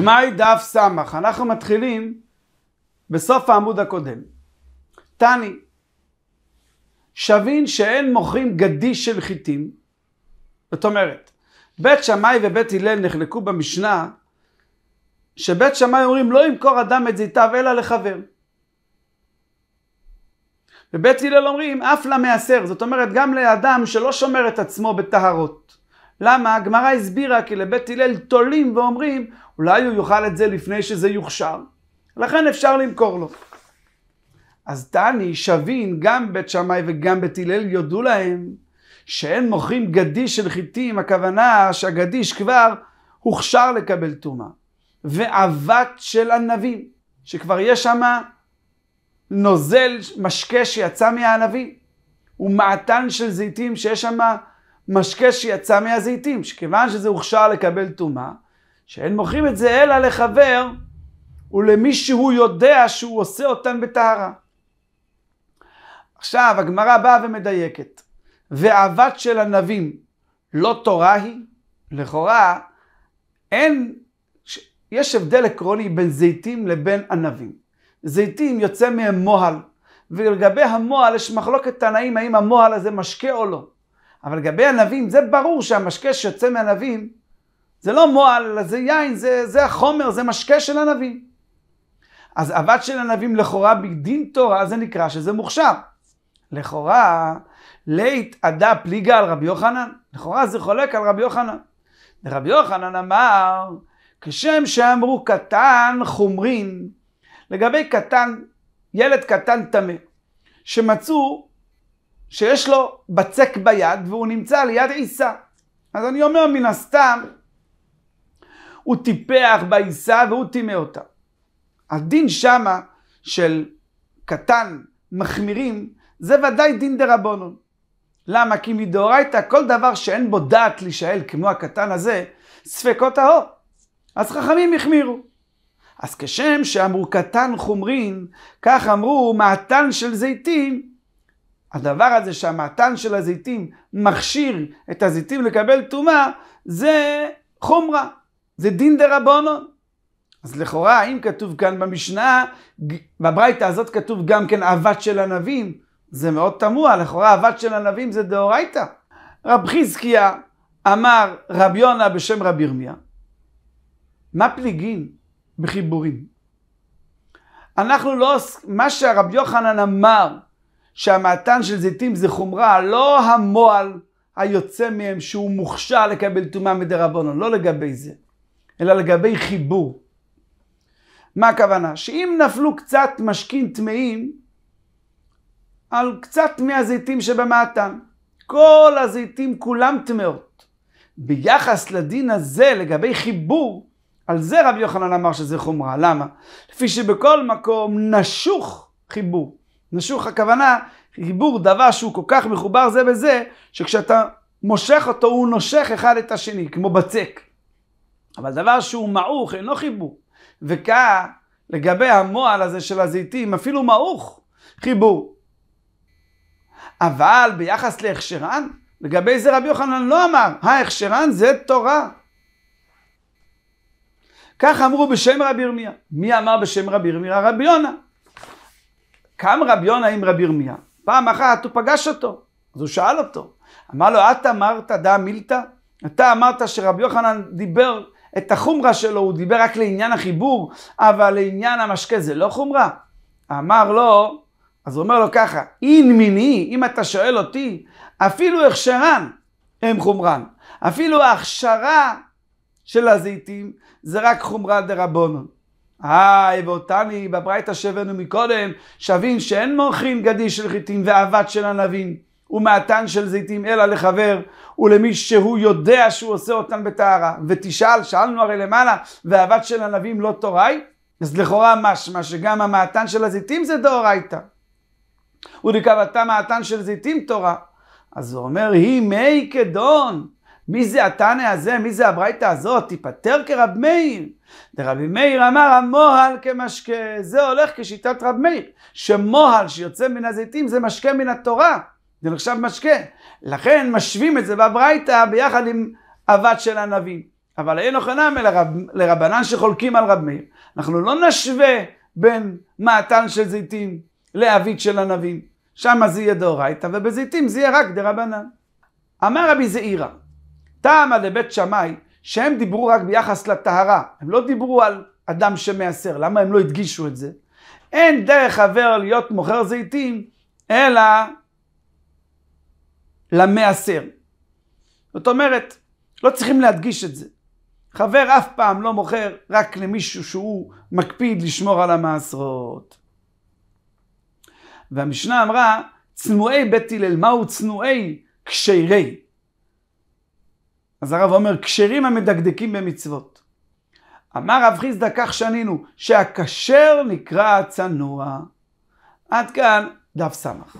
גמאי דף סמך, אנחנו מתחילים בסוף העמוד הקודם. תני, שבין שאין מוכרים גדיש של חיטים, זאת אומרת, בית שמאי ובית הלל נחלקו במשנה, שבית שמאי אומרים לא ימכור אדם את זיתיו אלא לחבר. ובית הלל אומרים אף למעשר, זאת אומרת גם לאדם שלא שומר את עצמו בטהרות. למה? הגמרא הסבירה כי לבית הלל תולים ואומרים, אולי הוא יאכל את זה לפני שזה יוכשר. לכן אפשר למכור לו. אז דני, שווין גם בית שמאי וגם בית הלל יודו להם שאין מוכרים גדיש של חיטים, הכוונה שהגדיש כבר הוכשר לקבל טומאה. ועבת של ענבים, שכבר יש שם נוזל משקה שיצא מהענבים, ומעתן של זיתים שיש שם משקה שיצא מהזיתים, שכיוון שזה הוכשר לקבל טומאה, שאין מוכרים את זה אלא לחבר ולמי שהוא יודע שהוא עושה אותן בטהרה. עכשיו, הגמרא באה ומדייקת. ועבד של ענבים לא תורה היא? לכאורה, אין, יש הבדל עקרוני בין זיתים לבין ענבים. זיתים יוצא מהם מוהל, ולגבי המוהל יש מחלוקת תנאים האם המוהל הזה משקה או לא. אבל לגבי ענבים, זה ברור שהמשקה שיוצא מענבים, זה לא מועל, זה יין, זה, זה החומר, זה משקה של ענבים. אז אבק של ענבים לכאורה בדין תורה, זה נקרא שזה מוכשר. לכאורה, לית עדה פליגה על רבי יוחנן. לכאורה זה חולק על רבי יוחנן. ורבי יוחנן אמר, כשם שאמרו קטן חומרין, לגבי קטן, ילד קטן טמא, שמצאו שיש לו בצק ביד והוא נמצא ליד עיסה. אז אני אומר, מן הסתם, הוא טיפח בעיסה והוא טימא אותה. הדין שמה של קטן מחמירים, זה ודאי דין רבונון. למה? כי מדאורייתא כל דבר שאין בו דעת להישאל כמו הקטן הזה, ספקות האור. אז חכמים החמירו. אז כשם שאמרו קטן חומרין, כך אמרו מעתן של זיתים, הדבר הזה שהמתן של הזיתים מכשיר את הזיתים לקבל טומאה, זה חומרה, זה דין רבונון. אז לכאורה, אם כתוב כאן במשנה, בברייתא הזאת כתוב גם כן אבת של ענבים, זה מאוד תמוה, לכאורה אבת של ענבים זה דאורייתא. רב חזקיה אמר רב יונה בשם רב ירמיה, מה פליגין בחיבורים? אנחנו לא, מה שהרב יוחנן אמר שהמעטן של זיתים זה חומרה, לא המועל היוצא מהם שהוא מוכשר לקבל טומאה מדרבנון, לא לגבי זה, אלא לגבי חיבור. מה הכוונה? שאם נפלו קצת משקים טמאים על קצת מהזיתים שבמעטן, כל הזיתים כולם טמאות. ביחס לדין הזה לגבי חיבור, על זה רבי יוחנן אמר שזה חומרה. למה? לפי שבכל מקום נשוך חיבור. נשוך הכוונה, חיבור דבר שהוא כל כך מחובר זה בזה, שכשאתה מושך אותו הוא נושך אחד את השני, כמו בצק. אבל דבר שהוא מעוך, אינו חיבור. וכאה, לגבי המועל הזה של הזיתים, אפילו מעוך, חיבור. אבל ביחס להכשרן, לגבי זה רבי יוחנן לא אמר, ההכשרן זה תורה. כך אמרו בשם רבי ירמיה. מי אמר בשם רבי ירמיה? רבי יונה. קם רבי יונה עם רבי ירמיה, פעם אחת הוא פגש אותו, אז הוא שאל אותו, אמר לו, את אמרת דא מילתא? אתה אמרת שרבי יוחנן דיבר את החומרה שלו, הוא דיבר רק לעניין החיבור, אבל לעניין המשקה זה לא חומרה? אמר לו, אז הוא אומר לו ככה, אין מיני, אם אתה שואל אותי, אפילו הכשרן הם חומרן. אפילו ההכשרה של הזיתים זה רק חומרה דרבונון. אה, ואותני בברייתא שהבאנו מקודם, שווין שאין מורחין גדי של חיטים ואבץ של ענבים ומעתן של זיתים אלא לחבר ולמי שהוא יודע שהוא עושה אותן בטהרה. ותשאל, שאלנו הרי למעלה, ואבץ של ענבים לא תוראי? אז לכאורה משמע שגם המעתן של הזיתים זה דאורייתא. ולקבתה מעתן של זיתים תורה. אז הוא אומר, היא מי כדון. מי זה התנא הזה? מי זה הברייתא הזאת? תיפטר כרב מאיר. ורבי מאיר אמר המוהל כמשקה, זה הולך כשיטת רב מאיר, שמוהל שיוצא מן הזיתים זה משקה מן התורה, זה נחשב משקה. לכן משווים את זה בברייתא ביחד עם אבת של ענבים. אבל אין אלא לרב, לרבנן שחולקים על רב מאיר. אנחנו לא נשווה בין מעתן של זיתים לאבית של ענבים. שם זה יהיה דאורייתא, ובזיתים זה יהיה רק דרבנן. אמר רבי זעירא, תמה לבית שמאי, שהם דיברו רק ביחס לטהרה, הם לא דיברו על אדם שמעשר, למה הם לא הדגישו את זה? אין דרך חבר להיות מוכר זיתים, אלא למעשר. זאת אומרת, לא צריכים להדגיש את זה. חבר אף פעם לא מוכר רק למישהו שהוא מקפיד לשמור על המעשרות. והמשנה אמרה, צנועי בית הלל, מהו צנועי? כשירי. אז הרב אומר, כשרים המדקדקים במצוות. אמר רב חיסדא, כך שנינו, שהכשר נקרא צנוע. עד כאן דף סמך.